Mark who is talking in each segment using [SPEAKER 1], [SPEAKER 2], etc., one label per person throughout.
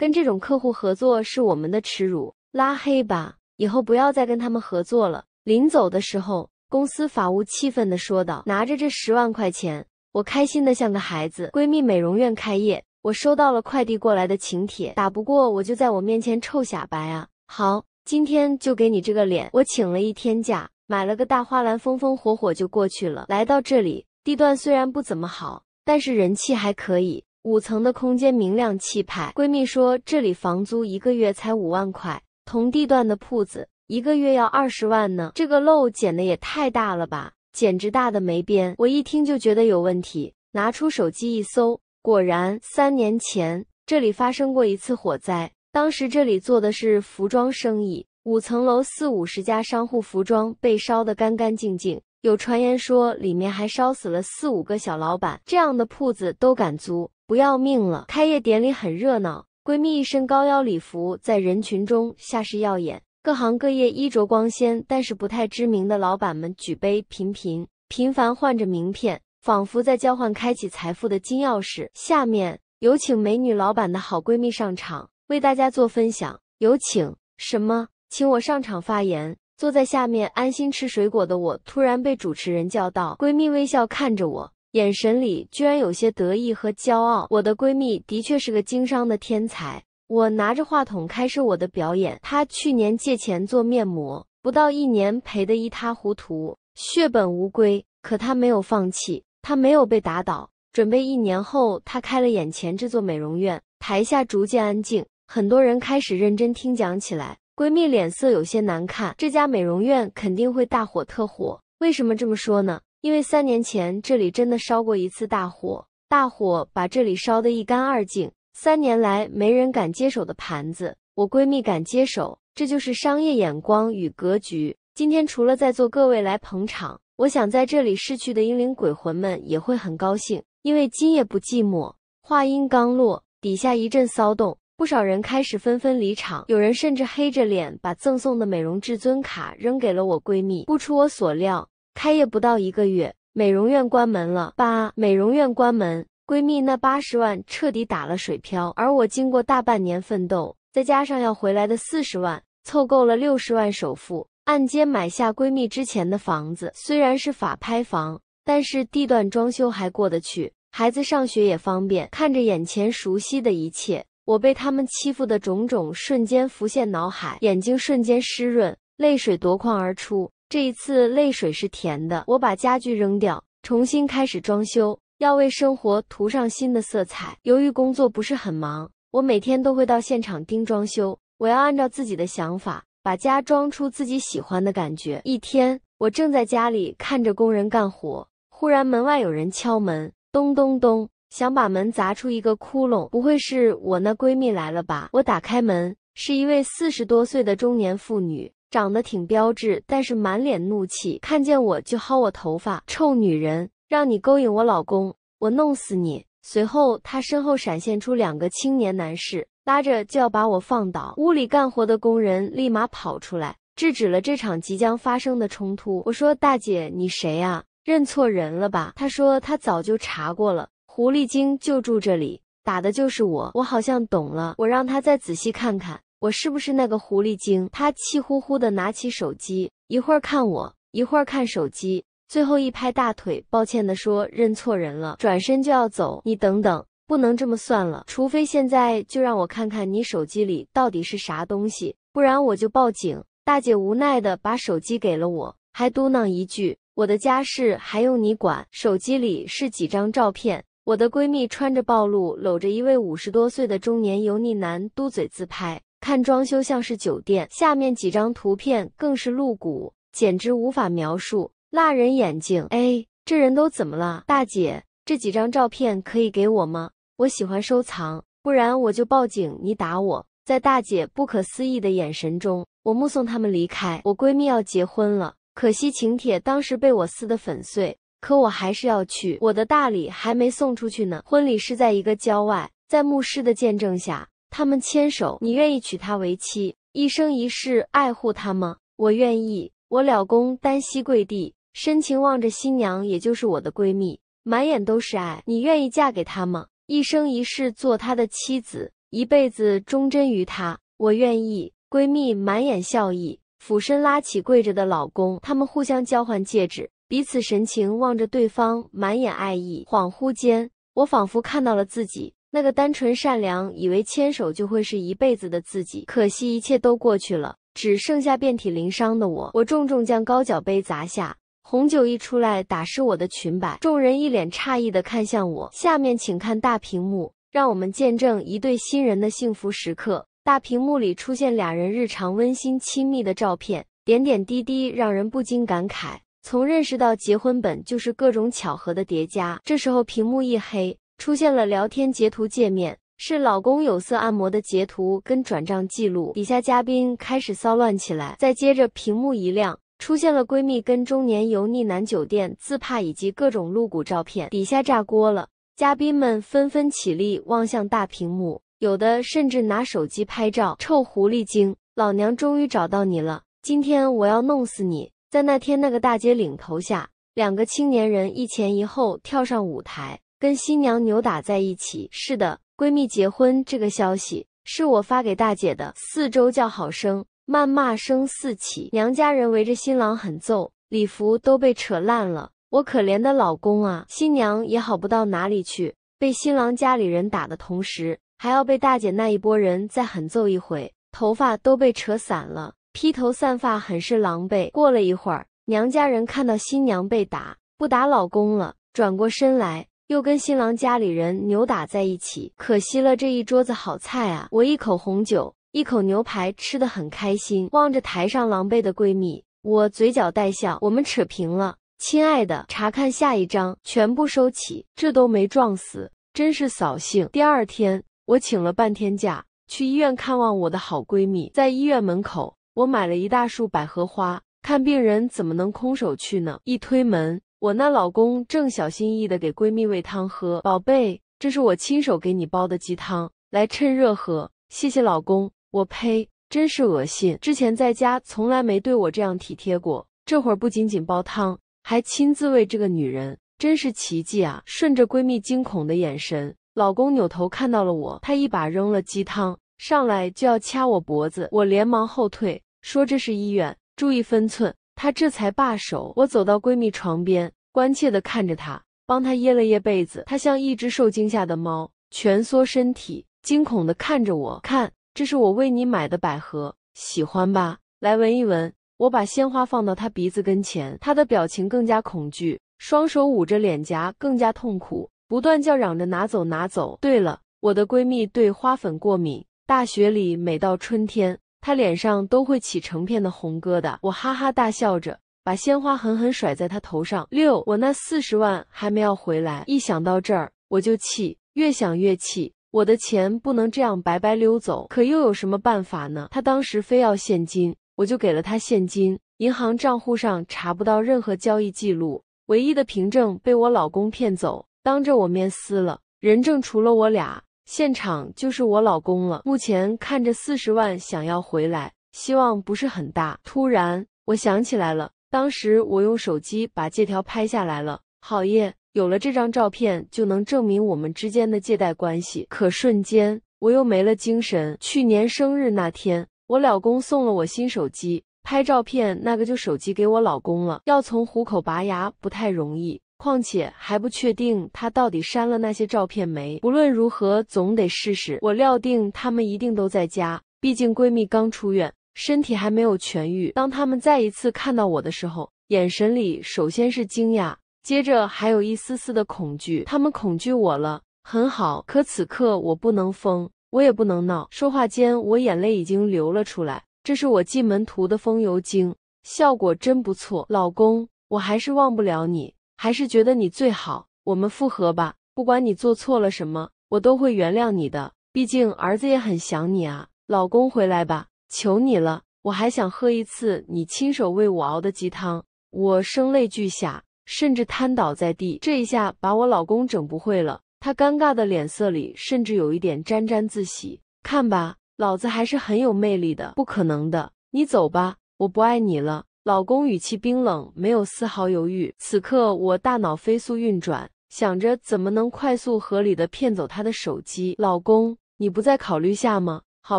[SPEAKER 1] 跟这种客户合作是我们的耻辱，拉黑吧，以后不要再跟他们合作了。临走的时候，公司法务气愤的说道：“拿着这十万块钱，我开心的像个孩子。”闺蜜美容院开业，我收到了快递过来的请帖，打不过我就在我面前臭显白啊！好，今天就给你这个脸。我请了一天假，买了个大花篮，风风火火就过去了。来到这里，地段虽然不怎么好，但是人气还可以。五层的空间明亮气派，闺蜜说这里房租一个月才五万块，同地段的铺子一个月要二十万呢。这个漏减的也太大了吧，简直大的没边。我一听就觉得有问题，拿出手机一搜，果然三年前这里发生过一次火灾，当时这里做的是服装生意，五层楼四五十家商户服装被烧得干干净净，有传言说里面还烧死了四五个小老板。这样的铺子都敢租？不要命了！开业典礼很热闹，闺蜜一身高腰礼服在人群中下视耀眼。各行各业衣着光鲜，但是不太知名的老板们举杯频频频繁换着名片，仿佛在交换开启财富的金钥匙。下面有请美女老板的好闺蜜上场，为大家做分享。有请什么？请我上场发言。坐在下面安心吃水果的我，突然被主持人叫到，闺蜜微笑看着我。眼神里居然有些得意和骄傲。我的闺蜜的确是个经商的天才。我拿着话筒开始我的表演。她去年借钱做面膜，不到一年赔得一塌糊涂，血本无归。可她没有放弃，她没有被打倒。准备一年后，她开了眼前这座美容院。台下逐渐安静，很多人开始认真听讲起来。闺蜜脸色有些难看。这家美容院肯定会大火特火。为什么这么说呢？因为三年前这里真的烧过一次大火，大火把这里烧得一干二净。三年来没人敢接手的盘子，我闺蜜敢接手，这就是商业眼光与格局。今天除了在座各位来捧场，我想在这里逝去的英灵鬼魂们也会很高兴，因为今夜不寂寞。话音刚落，底下一阵骚动，不少人开始纷纷离场，有人甚至黑着脸把赠送的美容至尊卡扔给了我闺蜜。不出我所料。开业不到一个月，美容院关门了。八美容院关门，闺蜜那八十万彻底打了水漂。而我经过大半年奋斗，再加上要回来的四十万，凑够了六十万首付，按揭买下闺蜜之前的房子。虽然是法拍房，但是地段、装修还过得去，孩子上学也方便。看着眼前熟悉的一切，我被他们欺负的种种瞬间浮现脑海，眼睛瞬间湿润，泪水夺眶而出。这一次，泪水是甜的。我把家具扔掉，重新开始装修，要为生活涂上新的色彩。由于工作不是很忙，我每天都会到现场盯装修。我要按照自己的想法，把家装出自己喜欢的感觉。一天，我正在家里看着工人干活，忽然门外有人敲门，咚咚咚，想把门砸出一个窟窿。不会是我那闺蜜来了吧？我打开门，是一位四十多岁的中年妇女。长得挺标致，但是满脸怒气，看见我就薅我头发。臭女人，让你勾引我老公，我弄死你！随后，他身后闪现出两个青年男士，拉着就要把我放倒。屋里干活的工人立马跑出来，制止了这场即将发生的冲突。我说：“大姐，你谁啊？认错人了吧？”他说：“他早就查过了，狐狸精就住这里，打的就是我。”我好像懂了，我让他再仔细看看。我是不是那个狐狸精？她气呼呼的拿起手机，一会儿看我，一会儿看手机，最后一拍大腿，抱歉的说：“认错人了。”转身就要走。你等等，不能这么算了，除非现在就让我看看你手机里到底是啥东西，不然我就报警。大姐无奈的把手机给了我，还嘟囔一句：“我的家事还用你管？”手机里是几张照片，我的闺蜜穿着暴露，搂着一位五十多岁的中年油腻男，嘟嘴自拍。看装修像是酒店，下面几张图片更是露骨，简直无法描述，辣人眼睛。哎，这人都怎么了？大姐，这几张照片可以给我吗？我喜欢收藏，不然我就报警。你打我！在大姐不可思议的眼神中，我目送他们离开。我闺蜜要结婚了，可惜请帖当时被我撕得粉碎，可我还是要去，我的大礼还没送出去呢。婚礼是在一个郊外，在牧师的见证下。他们牵手，你愿意娶她为妻，一生一世爱护她吗？我愿意。我老公单膝跪地，深情望着新娘，也就是我的闺蜜，满眼都是爱。你愿意嫁给他吗？一生一世做他的妻子，一辈子忠贞于他？我愿意。闺蜜满眼笑意，俯身拉起跪着的老公，他们互相交换戒指，彼此神情望着对方，满眼爱意。恍惚间，我仿佛看到了自己。那个单纯善良，以为牵手就会是一辈子的自己，可惜一切都过去了，只剩下遍体鳞伤的我。我重重将高脚杯砸下，红酒一出来打湿我的裙摆，众人一脸诧异的看向我。下面请看大屏幕，让我们见证一对新人的幸福时刻。大屏幕里出现俩人日常温馨亲密的照片，点点滴滴让人不禁感慨，从认识到结婚本就是各种巧合的叠加。这时候屏幕一黑。出现了聊天截图界面，是老公有色按摩的截图跟转账记录。底下嘉宾开始骚乱起来，再接着屏幕一亮，出现了闺蜜跟中年油腻男酒店自拍以及各种露骨照片，底下炸锅了，嘉宾们纷纷起立望向大屏幕，有的甚至拿手机拍照。臭狐狸精，老娘终于找到你了，今天我要弄死你！在那天那个大街领头下，两个青年人一前一后跳上舞台。跟新娘扭打在一起。是的，闺蜜结婚这个消息是我发给大姐的。四周叫好声、谩骂声四起，娘家人围着新郎狠揍，礼服都被扯烂了。我可怜的老公啊，新娘也好不到哪里去，被新郎家里人打的同时，还要被大姐那一波人再狠揍一回，头发都被扯散了，披头散发，很是狼狈。过了一会儿，娘家人看到新娘被打，不打老公了，转过身来。又跟新郎家里人扭打在一起，可惜了这一桌子好菜啊！我一口红酒，一口牛排，吃的很开心。望着台上狼狈的闺蜜，我嘴角带笑。我们扯平了，亲爱的，查看下一张，全部收起。这都没撞死，真是扫兴。第二天，我请了半天假，去
[SPEAKER 2] 医院看望我的好闺蜜。在医院门口，我买了一大束百合花，看病人怎么能空手去呢？一推门。我那老公正小心翼翼的给闺蜜喂汤喝，宝贝，这是我亲手给你煲的鸡汤，来趁热喝。谢谢老公，我呸，真是恶心！之前在家从来没对我这样体贴过，这会儿不仅仅煲汤，还亲自喂这个女人，真是奇迹啊！顺着闺蜜惊恐的眼神，老公扭头看到了我，他一把扔了鸡汤，上来就要掐我脖子，我连忙后退，说这是医院，注意分寸。她这才罢手。我走到闺蜜床边，关切地看着她，帮她掖了掖被子。她像一只受惊吓的猫，蜷缩身体，惊恐地看着我。看，这是我为你买的百合，喜欢吧？来闻一闻。我把鲜花放到她鼻子跟前，她的表情更加恐惧，双手捂着脸颊，更加痛苦，不断叫嚷着：“拿走，拿走！”对了，我的闺蜜对花粉过敏。大学里每到春天。他脸上都会起成片的红疙瘩，我哈哈大笑着，把鲜花狠狠甩在他头上。六，我那四十万还没要回来，一想到这儿我就气，越想越气，我的钱不能这样白白溜走，可又有什么办法呢？他当时非要现金，我就给了他现金，银行账户上查不到任何交易记录，唯一的凭证被我老公骗走，当着我面撕了，人证除了我俩。现场就是我老公了。目前看着四十万想要回来，希望不是很大。突然，我想起来了，当时我用手机把借条拍下来了。好耶，有了这张照片就能证明我们之间的借贷关系。可瞬间我又没了精神。去年生日那天，我老公送了我新手机，拍照片那个旧手机给我老公了。要从虎口拔牙不太容易。况且还不确定她到底删了那些照片没。不论如何，总得试试。我料定她们一定都在家，毕竟闺蜜刚出院，身体还没有痊愈。当她们再一次看到我的时候，眼神里首先是惊讶，接着还有一丝丝的恐惧。她们恐惧我了。很好，可此刻我不能疯，我也不能闹。说话间，我眼泪已经流了出来。这是我进门涂的风油精，效果真不错。老公，我还是忘不了你。还是觉得你最好，我们复合吧。不管你做错了什么，我都会原谅你的。毕竟儿子也很想你啊，老公回来吧，求你了。我还想喝一次你亲手为我熬的鸡汤。我声泪俱下，甚至瘫倒在地。这一下把我老公整不会了，他尴尬的脸色里甚至有一点沾沾自喜。看吧，老子还是很有魅力的。不可能的，你走吧，我不爱你了。老公语气冰冷，没有丝毫犹豫。此刻我大脑飞速运转，想着怎么能快速合理的骗走他的手机。老公，你不再考虑下吗？好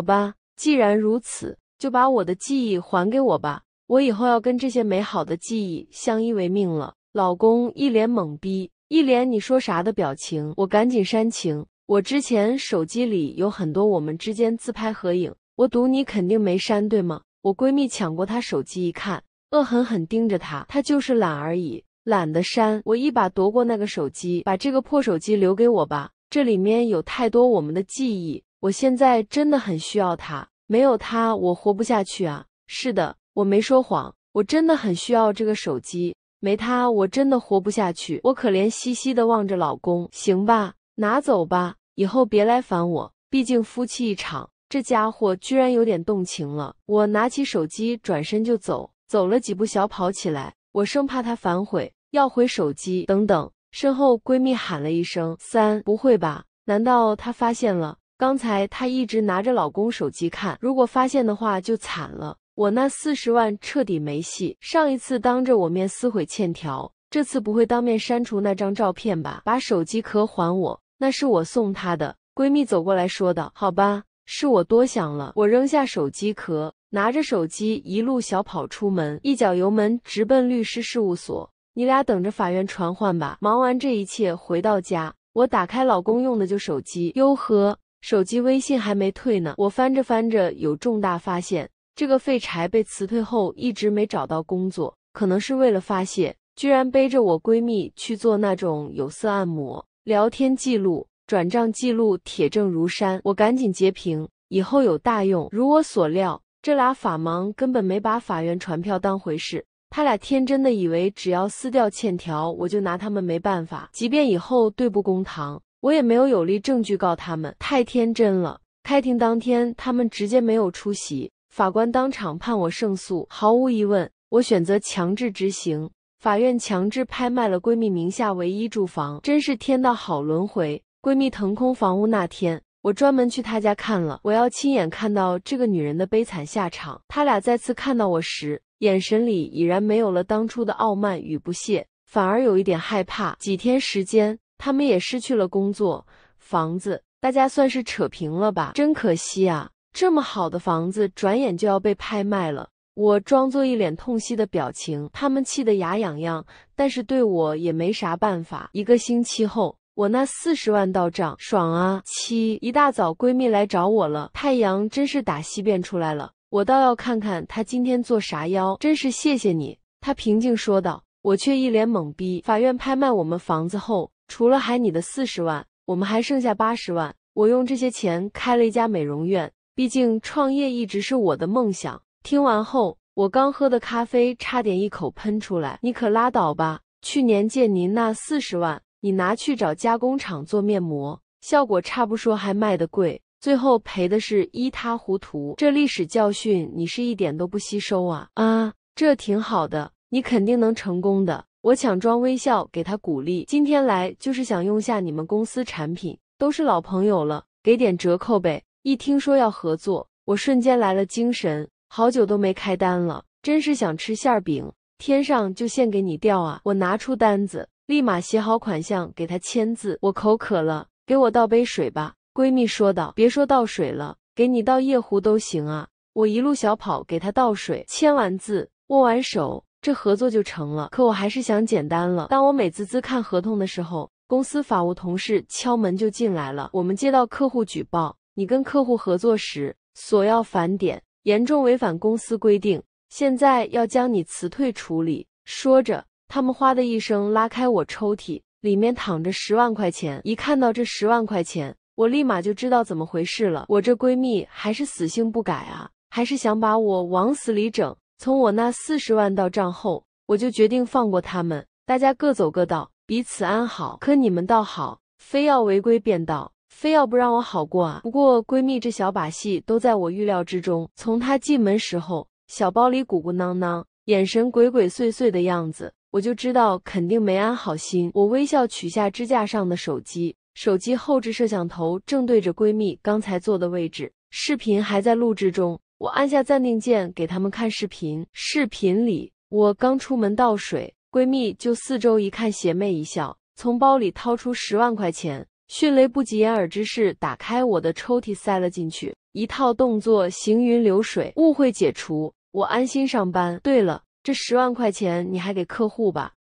[SPEAKER 2] 吧，既然如此，就把我的记忆还给我吧。我以后要跟这些美好的记忆相依为命了。老公一脸懵逼，一脸你说啥的表情。我赶紧煽情，我之前手机里有很多我们之间自拍合影，我赌你肯定没删，对吗？我闺蜜抢过他手机一看。恶狠狠盯着他，他就是懒而已，懒得删。我一把夺过那个手机，把这个破手机留给我吧，这里面有太多我们的记忆，我现在真的很需要它，没有它我活不下去啊！是的，我没说谎，我真的很需要这个手机，没它我真的活不下去。我可怜兮兮的望着老公，行吧，拿走吧，以后别来烦我，毕竟夫妻一场。这家伙居然有点动情了，我拿起手机，转身就走。走了几步，小跑起来。我生怕她反悔，要回手机。等等，身后闺蜜喊了一声：“三，不会吧？难道她发现了？刚才她一直拿着老公手机看，如果发现的话，就惨了。我那四十万彻底没戏。上一次当着我面撕毁欠条，这次不会当面删除那张照片吧？把手机壳还我，那是我送她的。”闺蜜走过来说道：“好吧，是我多想了。”我扔下手机壳。拿着手机一路小跑出门，一脚油门直奔律师事务所。你俩等着法院传唤吧。忙完这一切回到家，我打开老公用的旧手机。哟呵，手机微信还没退呢。我翻着翻着有重大发现，这个废柴被辞退后一直没找到工作，可能是为了发泄，居然背着我闺蜜去做那种有色按摩。聊天记录、转账记录，铁证如山。我赶紧截屏，以后有大用。如我所料。这俩法盲根本没把法院传票当回事，他俩天真的以为只要撕掉欠条，我就拿他们没办法。即便以后对簿公堂，我也没有有力证据告他们，太天真了。开庭当天，他们直接没有出席，法官当场判我胜诉，毫无疑问，我选择强制执行，法院强制拍卖了闺蜜名下唯一住房，真是天道好轮回。闺蜜腾空房屋那天。我专门去他家看了，我要亲眼看到这个女人的悲惨下场。他俩再次看到我时，眼神里已然没有了当初的傲慢与不屑，反而有一点害怕。几天时间，他们也失去了工作，房子，大家算是扯平了吧？真可惜啊，这么好的房子，转眼就要被拍卖了。我装作一脸痛惜的表情，他们气得牙痒痒，但是对我也没啥办法。一个星期后。我那四十万到账，爽啊！七一大早闺蜜来找我了，太阳真是打西边出来了。我倒要看看她今天做啥妖。真是谢谢你，她平静说道。我却一脸懵逼。法院拍卖我们房子后，除了还你的四十万，我们还剩下八十万。我用这些钱开了一家美容院，毕竟创业一直是我的梦想。听完后，我刚喝的咖啡差点一口喷出来。你可拉倒吧，去年借您那四十万。你拿去找加工厂做面膜，效果差不说，还卖得贵，最后赔的是一塌糊涂。这历史教训你是一点都不吸收啊！啊，这挺好的，你肯定能成功的。我强装微笑给他鼓励。今天来就是想用下你们公司产品，都是老朋友了，给点折扣呗。一听说要合作，我瞬间来了精神。好久都没开单了，真是想吃馅饼，天上就现给你掉啊！我拿出单子。立马写好款项给他签字。我口渴了，给我倒杯水吧。闺蜜说道：“别说倒水了，给你倒夜壶都行啊。”我一路小跑给他倒水，签完字，握完手，这合作就成了。可我还是想简单了。当我美滋滋看合同的时候，公司法务同事敲门就进来了。我们接到客户举报，你跟客户合作时索要返点，严重违反公司规定，现在要将你辞退处理。说着。他们哗的一声拉开我抽屉，里面躺着十万块钱。一看到这十万块钱，我立马就知道怎么回事了。我这闺蜜还是死性不改啊，还是想把我往死里整。从我那四十万到账后，我就决定放过他们，大家各走各道，彼此安好。可你们倒好，非要违规变道，非要不让我好过啊！不过闺蜜这小把戏都在我预料之中。从她进门时候，小包里鼓鼓囊囊，眼神鬼鬼祟祟的样子。我就知道肯定没安好心。我微笑取下支架上的手机，手机后置摄像头正对着闺蜜刚才坐的位置，视频还在录制中。我按下暂停键，给他们看视频。视频里我刚出门倒水，闺蜜就四周一看，邪魅一笑，从包里掏出十万块钱，迅雷不及掩耳之势打开我的抽屉塞了进去，一套动作行云流水，误会解除，我安心上班。对了。这十万块
[SPEAKER 1] 钱，你还给客户吧。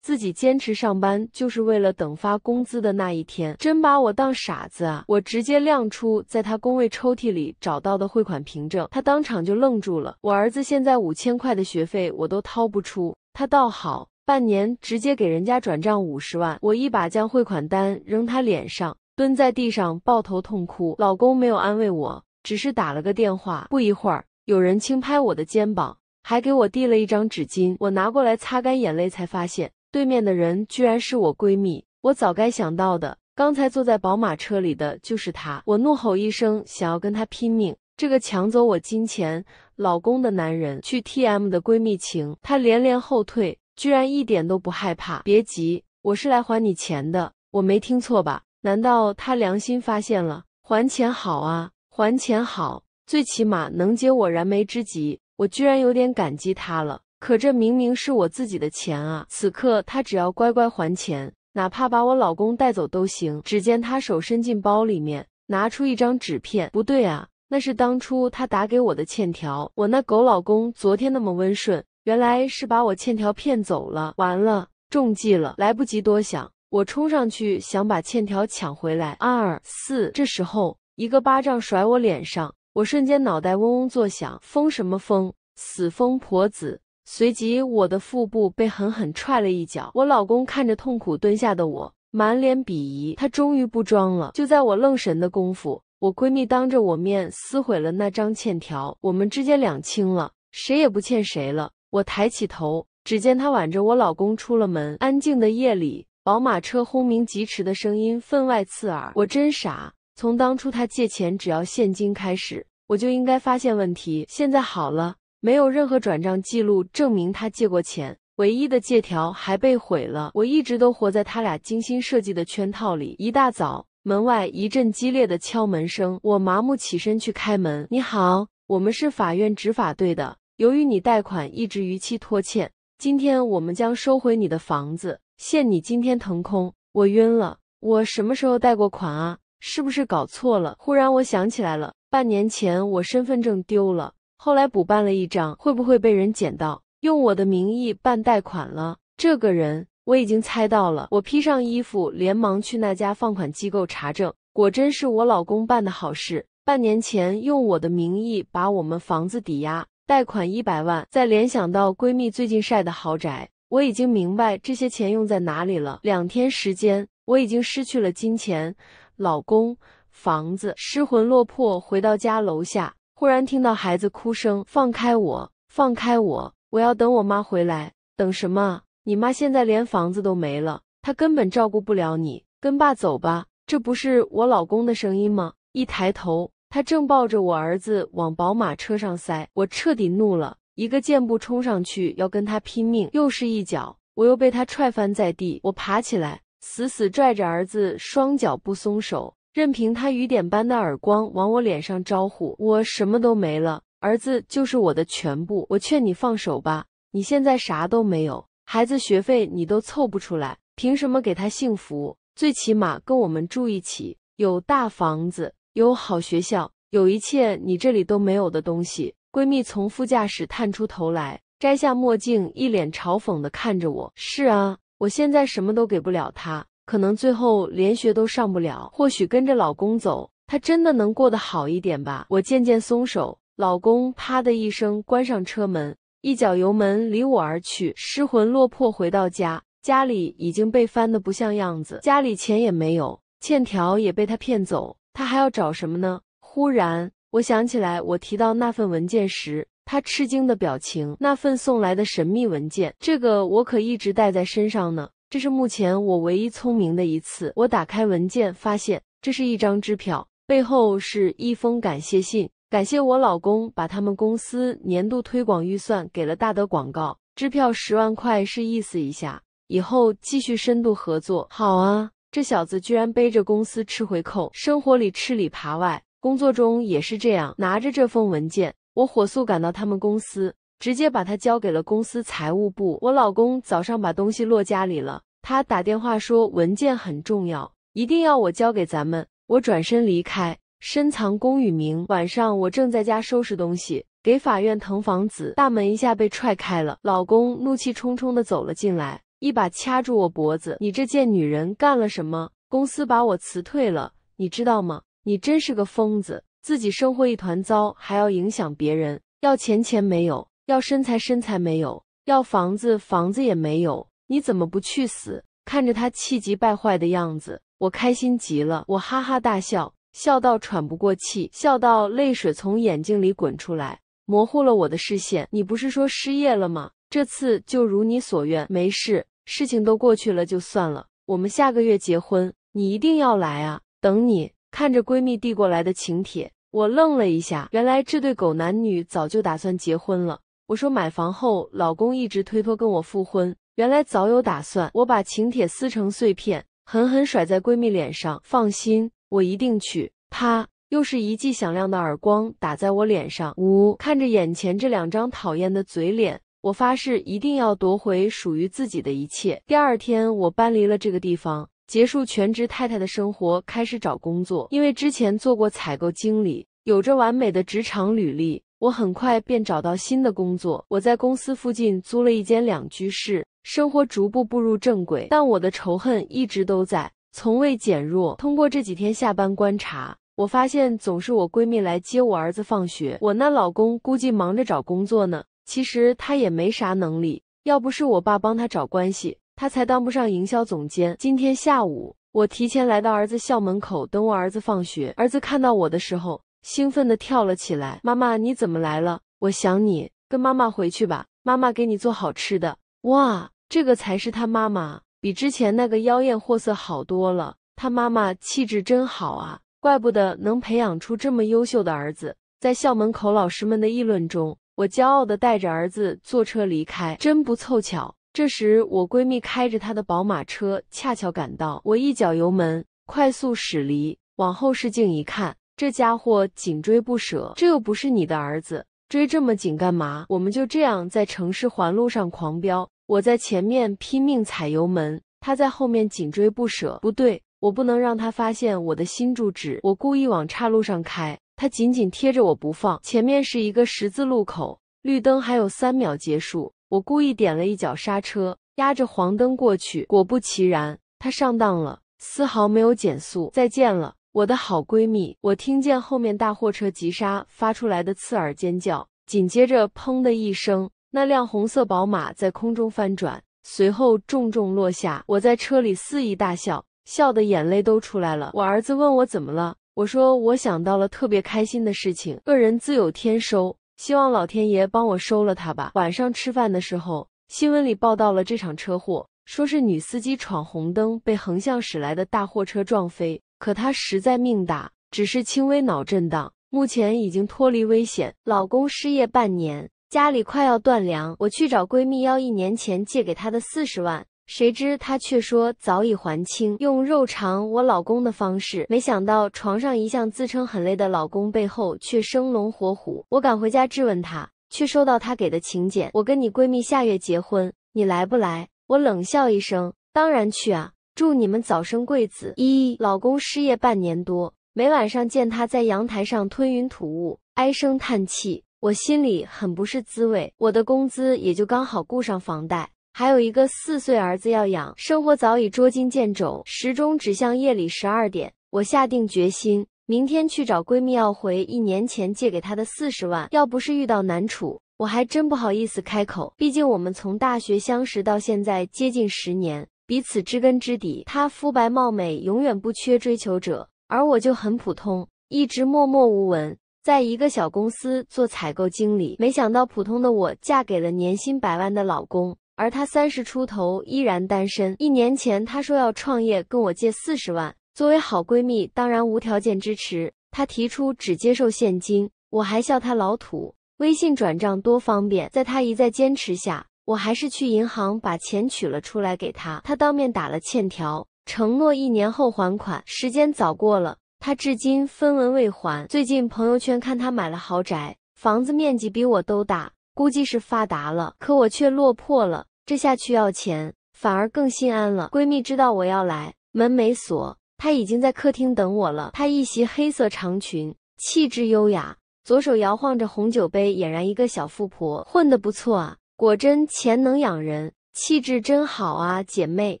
[SPEAKER 2] 自己坚持上班，就是为了等发工资的那一天。真把我当傻子啊！我直接亮出在他工位抽屉里找到的汇款凭证，他当场就愣住了。我儿子现在五千块的学费我都掏不出，他倒好，半年直接给人家转账五十万。我一把将汇款单扔他脸上，蹲在地上抱头痛哭。老公没有安慰我，只是打了个电话。不一会儿，有人轻拍我的肩膀，还给我递了一张纸巾。我拿过来擦干眼泪，才发现。对面的人居然是我闺蜜，我早该想到的。刚才坐在宝马车里的就是她。我怒吼一声，想要跟她拼命。这个抢走我金钱老公的男人，去 T M 的闺蜜情。她连连后退，居然一点都不害怕。别急，我是来还你钱的。我没听错吧？难道他良心发现了？还钱好啊，还钱好，最起码能解我燃眉之急。我居然有点感激他了。可这明明是我自己的钱啊！此刻他只要乖乖还钱，哪怕把我老公带走都行。只见他手伸进包里面，拿出一张纸片。不对啊，那是当初他打给我的欠条。我那狗老公昨天那么温顺，原来是把我欠条骗走了。完了，中计了！来不及多想，我冲上去想把欠条抢回来。二四，这时候一个巴掌甩我脸上，我瞬间脑袋嗡嗡作响。疯什么疯？死疯婆子！随即，我的腹部被狠狠踹了一脚。我老公看着痛苦蹲下的我，满脸鄙夷。他终于不装了。就在我愣神的功夫，我闺蜜当着我面撕毁了那张欠条，我们之间两清了，谁也不欠谁了。我抬起头，只见她挽着我老公出了门。安静的夜里，宝马车轰鸣疾驰的声音分外刺耳。我真傻，从当初他借钱只要现金开始，我就应该发现问题。现在好了。没有任何转账记录证明他借过钱，唯一的借条还被毁了。我一直都活在他俩精心设计的圈套里。一大早，门外一阵激烈的敲门声，我麻木起身去开门。你好，我们是法院执法队的。由于你贷款一直逾期拖欠，今天我们将收回你的房子，限你今天腾空。我晕了，我什么时候贷过款啊？是不是搞错了？忽然，我想起来了，半年前我身份证丢了。后来补办了一张，会不会被人捡到，用我的名义办贷款了？这个人我已经猜到了。我披上衣服，连忙去那家放款机构查证，果真是我老公办的好事。半年前用我的名义把我们房子抵押，贷款一百万。再联想到闺蜜最近晒的豪宅，我已经明白这些钱用在哪里了。两天时间，我已经失去了金钱、老公、房子，失魂落魄，回到家楼下。忽然听到孩子哭声，放开我，放开我！我要等我妈回来。等什么？你妈现在连房子都没了，她根本照顾不了你。跟爸走吧。这不是我老公的声音吗？一抬头，他正抱着我儿子往宝马车上塞。我彻底怒了，一个箭步冲上去要跟他拼命。又是一脚，我又被他踹翻在地。我爬起来，死死拽着儿子双脚不松手。任凭他雨点般的耳光往我脸上招呼，我什么都没了。儿子就是我的全部。我劝你放手吧，你现在啥都没有，孩子学费你都凑不出来，凭什么给他幸福？最起码跟我们住一起，有大房子，有好学校，有一切你这里都没有的东西。闺蜜从副驾驶探出头来，摘下墨镜，一脸嘲讽的看着我。是啊，我现在什么都给不了他。可能最后连学都上不了，或许跟着老公走，她真的能过得好一点吧。我渐渐松手，老公啪的一声关上车门，一脚油门离我而去。失魂落魄回到家，家里已经被翻得不像样子，家里钱也没有，欠条也被他骗走，他还要找什么呢？忽然，我想起来，我提到那份文件时，他吃惊的表情，那份送来的神秘文件，这个我可一直带在身上呢。这是目前我唯一聪明的一次。我打开文件，发现这是一张支票，背后是一封感谢信，感谢我老公把他们公司年度推广预算给了大德广告。支票十万块是意思一下，以后继续深度合作。好啊，这小子居然背着公司吃回扣，生活里吃里扒外，工作中也是这样。拿着这封文件，我火速赶到他们公司。直接把他交给了公司财务部。我老公早上把东西落家里了，他打电话说文件很重要，一定要我交给咱们。我转身离开，深藏功与名。晚上我正在家收拾东西，给法院腾房子，大门一下被踹开了。老公怒气冲冲的走了进来，一把掐住我脖子：“你这贱女人干了什么？公司把我辞退了，你知道吗？你真是个疯子，自己生活一团糟，还要影响别人，要钱钱没有。”要身材，身材没有；要房子，房子也没有。你怎么不去死？看着他气急败坏的样子，我开心极了，我哈哈大笑，笑到喘不过气，笑到泪水从眼睛里滚出来，模糊了我的视线。你不是说失业了吗？这次就如你所愿，没事，事情都过去了，就算了。我们下个月结婚，你一定要来啊！等你。看着闺蜜递过来的请帖，我愣了一下，原来这对狗男女早就打算结婚了。我说买房后，老公一直推脱跟我复婚，原来早有打算。我把请帖撕成碎片，狠狠甩在闺蜜脸上。放心，我一定去。啪，又是一记响亮的耳光打在我脸上。呜，看着眼前这两张讨厌的嘴脸，我发誓一定要夺回属于自己的一切。第二天，我搬离了这个地方，结束全职太太的生活，开始找工作。因为之前做过采购经理，有着完美的职场履历。我很快便找到新的工作。我在公司附近租了一间两居室，生活逐步步入正轨。但我的仇恨一直都在，从未减弱。通过这几天下班观察，我发现总是我闺蜜来接我儿子放学。我那老公估计忙着找工作呢。其实他也没啥能力，要不是我爸帮他找关系，他才当不上营销总监。今天下午，我提前来到儿子校门口等我儿子放学。儿子看到我的时候。兴奋地跳了起来，妈妈你怎么来了？我想你，跟妈妈回去吧，妈妈给你做好吃的。哇，这个才是他妈妈，比之前那个妖艳货色好多了。他妈妈气质真好啊，怪不得能培养出这么优秀的儿子。在校门口，老师们的议论中，我骄傲地带着儿子坐车离开。真不凑巧，这时我闺蜜开着她的宝马车恰巧赶到，我一脚油门，快速驶离。往后视镜一看。这家伙紧追不舍，这又不是你的儿子，追这么紧干嘛？我们就这样在城市环路上狂飙，我在前面拼命踩油门，他在后面紧追不舍。不对，我不能让他发现我的新住址，我故意往岔路上开。他紧紧贴着我不放。前面是一个十字路口，绿灯还有三秒结束，我故意点了一脚刹车，压着黄灯过去。果不其然，他上当了，丝毫没有减速。再见了。我的好闺蜜，我听见后面大货车急刹发出来的刺耳尖叫，紧接着砰的一声，那辆红色宝马在空中翻转，随后重重落下。我在车里肆意大笑，笑的眼泪都出来了。我儿子问我怎么了，我说我想到了特别开心的事情，恶人自有天收，希望老天爷帮我收了他吧。晚上吃饭的时候，新闻里报道了这场车祸，说是女司机闯红灯被横向驶来的大货车撞飞。可
[SPEAKER 1] 她实在命大，只是轻微脑震荡，目前已经脱离危险。老公失业半年，家里快要断粮。我去找闺蜜要一年前借给她的四十万，谁知她却说早已还清，用肉偿我老公的方式。没想到床上一向自称很累的老公，背后却生龙活虎。我赶回家质问他，却收到他给的请柬。我跟你闺蜜下月结婚，你来不来？我冷笑一声：“当然去啊。”祝你们早生贵子。一老公失业半年多，每晚上见他在阳台上吞云吐雾，唉声叹气，我心里很不是滋味。我的工资也就刚好顾上房贷，还有一个四岁儿子要养，生活早已捉襟见肘。时钟指向夜里十二点，我下定决心，明天去找闺蜜要回一年前借给她的四十万。要不是遇到难处，我还真不好意思开口。毕竟我们从大学相识到现在接近十年。彼此知根知底，她肤白貌美，永远不缺追求者，而我就很普通，一直默默无闻，在一个小公司做采购经理。没想到普通的我嫁给了年薪百万的老公，而她三十出头依然单身。一年前，她说要创业，跟我借四十万，作为好闺蜜，当然无条件支持。她提出只接受现金，我还笑她老土，微信转账多方便。在她一再坚持下。我还是去银行把钱取了出来给他，他当面打了欠条，承诺一年后还款。时间早过了，他至今分文未还。最近朋友圈看他买了豪宅，房子面积比我都大，估计是发达了。可我却落魄了，这下去要钱反而更心安了。闺蜜知道我要来，门没锁，她已经在客厅等我了。她一袭黑色长裙，气质优雅，左手摇晃着红酒杯，俨然一个小富婆，混得不错啊。果真钱能养人，气质真好啊，姐妹，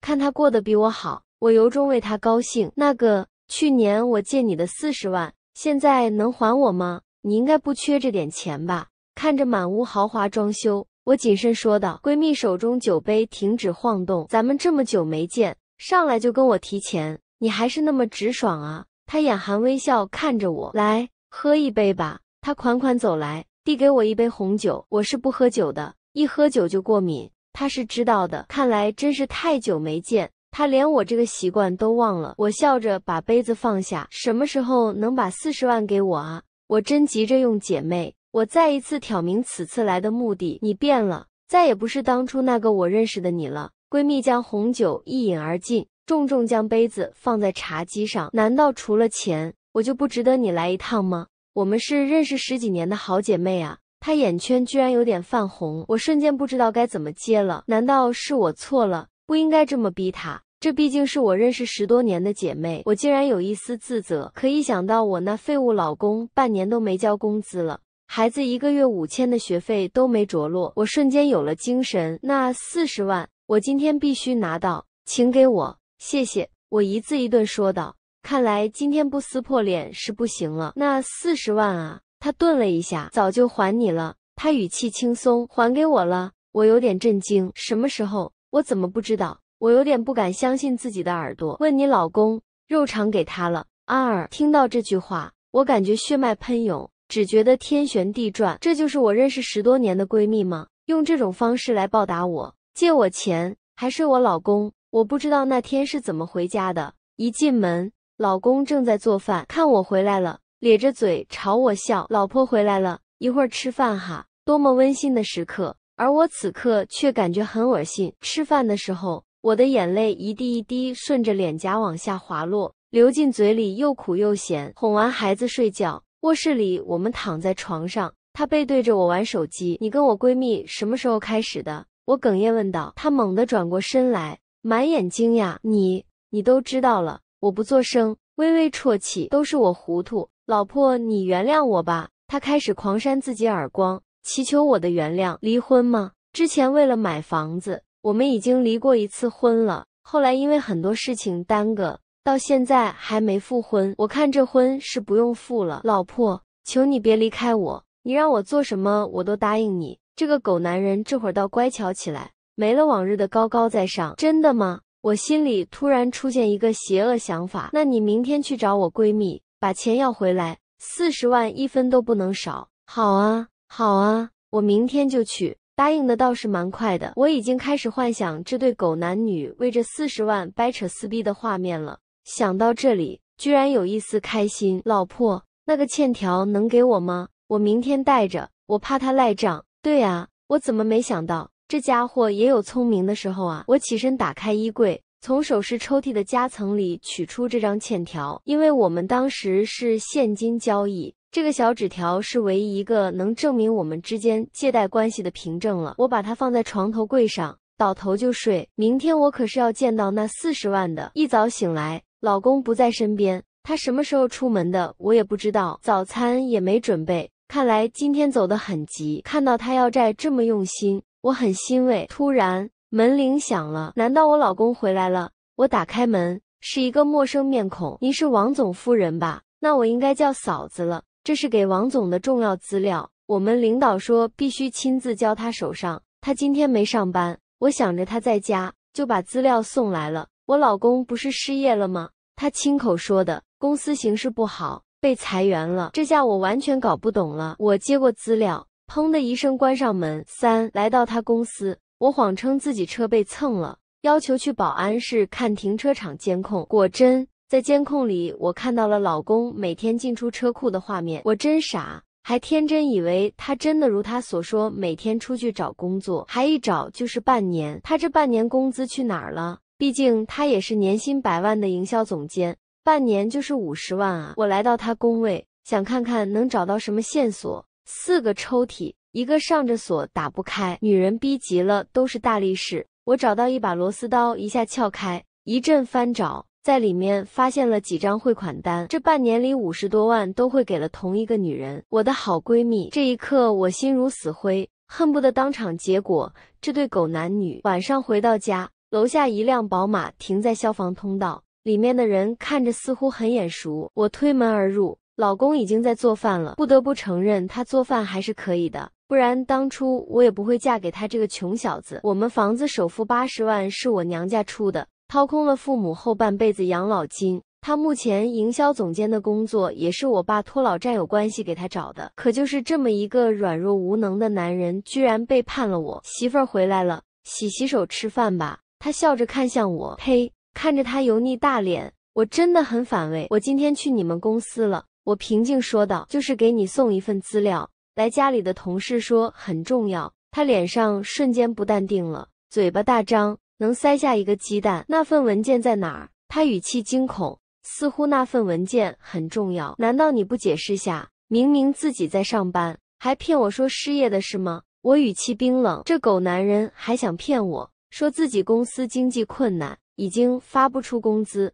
[SPEAKER 1] 看她过得比我好，我由衷为她高兴。那个去年我借你的四十万，现在能还我吗？你应该不缺这点钱吧？看着满屋豪华装修，我谨慎说道。闺蜜手中酒杯停止晃动，咱们这么久没见，上来就跟我提钱，你还是那么直爽啊？她眼含微笑看着我，来喝一杯吧。她款款走来，递给我一杯红酒。我是不喝酒的。一喝酒就过敏，她是知道的。看来真是太久没见，她连我这个习惯都忘了。我笑着把杯子放下。什么时候能把四十万给我啊？我真急着用。姐妹，我再一次挑明此次来的目的。你变了，再也不是当初那个我认识的你了。闺蜜将红酒一饮而尽，重重将杯子放在茶几上。难道除了钱，我就不值得你来一趟吗？我们是认识十几年的好姐妹啊。她眼圈居然有点泛红，我瞬间不知道该怎么接了。难道是我错了？不应该这么逼她。这毕竟是我认识十多年的姐妹，我竟然有一丝自责。可一想到我那废物老公半年都没交工资了，孩子一个月五千的学费都没着落，我瞬间有了精神。那四十万，我今天必须拿到，请给我，谢谢。我一字一顿说道：“看来今天不撕破脸是不行了。”那四十万啊！他顿了一下，早就还你了。他语气轻松，还给我了。我有点震惊，什么时候？我怎么不知道？我有点不敢相信自己的耳朵。问你老公，肉肠给他了。阿尔听到这句话，我感觉血脉喷涌，只觉得天旋地转。这就是我认识十多年的闺蜜吗？用这种方式来报答我？借我钱还是我老公？我不知道那天是怎么回家的。一进门，老公正在做饭，看我回来了。咧着嘴朝我笑，老婆回来了，一会儿吃饭哈，多么温馨的时刻。而我此刻却感觉很恶心。吃饭的时候，我的眼泪一滴一滴顺着脸颊往下滑落，流进嘴里又苦又咸。哄完孩子睡觉，卧室里我们躺在床上，他背对着我玩手机。你跟我闺蜜什么时候开始的？我哽咽问道。他猛地转过身来，满眼惊讶。你你都知道了？我不作声，微微啜泣，都是我糊涂。老婆，你原谅我吧。他开始狂扇自己耳光，祈求我的原谅。离婚吗？之前为了买房子，我们已经离过一次婚了。后来因为很多事情耽搁，到现在还没复婚。我看这婚是不用复了。老婆，求你别离开我。你让我做什么，我都答应你。这个狗男人这会儿倒乖巧起来，没了往日的高高在上。真的吗？我心里突然出现一个邪恶想法。那你明天去找我闺蜜。把钱要回来，四十万一分都不能少。好啊，好啊，我明天就去。答应的倒是蛮快的，我已经开始幻想这对狗男女为这四十万掰扯撕逼的画面了。想到这里，居然有一丝开心。老婆，那个欠条能给我吗？我明天带着，我怕他赖账。对呀，我怎么没想到这家伙也有聪明的时候啊？我起身打开衣柜。从首饰抽屉的夹层里取出这张欠条，因为我们当时是现金交易，这个小纸条是唯一一个能证明我们之间借贷关系的凭证了。我把它放在床头柜上，倒头就睡。明天我可是要见到那四十万的。一早醒来，老公不在身边，他什么时候出门的我也不知道，早餐也没准备，看来今天走得很急。看到他要债这么用心，我很欣慰。突然。门铃响了，难道我老公回来了？我打开门，是一个陌生面孔。您是王总夫人吧？那我应该叫嫂子了。这是给王总的重要资料，我们领导说必须亲自交他手上。他今天没上班，我想着他在家，就把资料送来了。我老公不是失业了吗？他亲口说的，公司形势不好，被裁员了。这下我完全搞不懂了。我接过资料，砰的一声关上门。三，来到他公司。我谎称自己车被蹭了，要求去保安室看停车场监控。果真，在监控里，我看到了老公每天进出车库的画面。我真傻，还天真以为他真的如他所说，每天出去找工作，还一找就是半年。他这半年工资去哪儿了？毕竟他也是年薪百万的营销总监，半年就是五十万啊！我来到他工位，想看看能找到什么线索。四个抽屉。一个上着锁打不开，女人逼急了都是大力士。我找到一把螺丝刀，一下撬开，一阵翻找，在里面发现了几张汇款单。这半年里五十多万都汇给了同一个女人，我的好闺蜜。这一刻我心如死灰，恨不得当场结果这对狗男女。晚上回到家，楼下一辆宝马停在消防通道，里面的人看着似乎很眼熟。我推门而入，老公已经在做饭了。不得不承认，他做饭还是可以的。不然当初我也不会嫁给他这个穷小子。我们房子首付八十万是我娘家出的，掏空了父母后半辈子养老金。他目前营销总监的工作也是我爸托老战友关系给他找的。可就是这么一个软弱无能的男人，居然背叛了我。媳妇儿回来了，洗洗手吃饭吧。他笑着看向我，呸！看着他油腻大脸，我真的很反胃。我今天去你们公司了，我平静说道，就是给你送一份资料。来家里的同事说很重要，他脸上瞬间不淡定了，嘴巴大张，能塞下一个鸡蛋。那份文件在哪？他语气惊恐，似乎那份文件很重要。难道你不解释下？明明自己在上班，还骗我说失业的是吗？我语气冰冷，这狗男人还想骗我说自己公司经济困难，已经发不出工资。